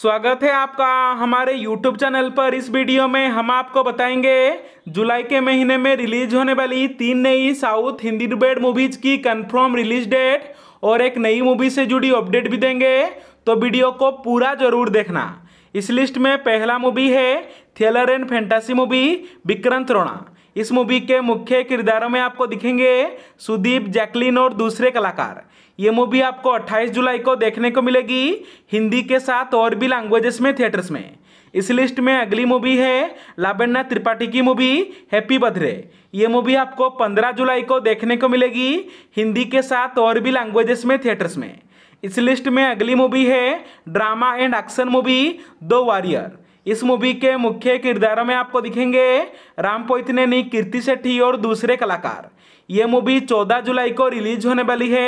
स्वागत है आपका हमारे YouTube चैनल पर इस वीडियो में हम आपको बताएंगे जुलाई के महीने में रिलीज होने वाली तीन नई साउथ हिंदी डिबेड मूवीज की कंफर्म रिलीज डेट और एक नई मूवी से जुड़ी अपडेट भी देंगे तो वीडियो को पूरा जरूर देखना इस लिस्ट में पहला मूवी है thriller and fantasy movie Vikrant Rona इस मूवी के मुख्य किरदारों में आपको दिखेंगे सुदीप जैकलिन और दूसरे कलाकार ये मूवी आपको 28 जुलाई को देखने को मिलेगी हिंदी के साथ और भी लैंग्वेजेस में थिएटर्स में इस लिस्ट में अगली मूवी है लाबण्या त्रिपाठी की मूवी हैप्पी बर्थडे ये मूवी आपको 15 जुलाई को देखने को मिलेगी हिंदी के साथ और भी लैंग्वेजेस में थिएटर्स में इस लिस्ट में अगली मूवी है drama and action movie the warrior इस मूवी के मुख्य किरदारों में आपको दिखेंगे राम पोइतनेनी कीर्ति सेठी और दूसरे कलाकार ये मूवी 14 जुलाई को रिलीज होने वाली है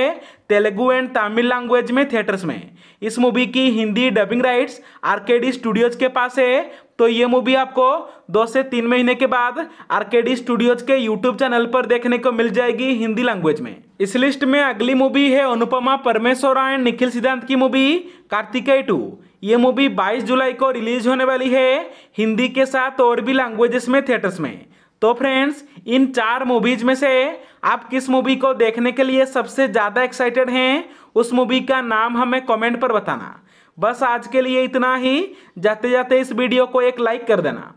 तेलुगु एंड तमिल लैंग्वेज में थिएटर्स में इस मूवी की Hindi dubbing rights RKD studios के पास है तो ये मूवी आपको दो से तीन महीने के बाद आरकेडी स्टूडियोज के यूट्यूब चैनल पर देखने को मिल जाएगी हिंदी लैंग्वेज में इस लिस्ट में अगली मूवी है अनुपमा परमेश्वरा एंड निखिल सिद्धांत की मूवी कार्तिकेय टू ये मूवी 22 जुलाई को रिलीज होने वाली है हिंदी के साथ और भी लैंग्वेजेस में थिएटर्स में तो फ्रेंड्स इन चार मूवीज में से आप किस मूवी को देखने के लिए सबसे ज़्यादा एक्साइटेड हैं उस मूवी का नाम हमें कमेंट पर बताना बस आज के लिए इतना ही जाते जाते इस वीडियो को एक लाइक कर देना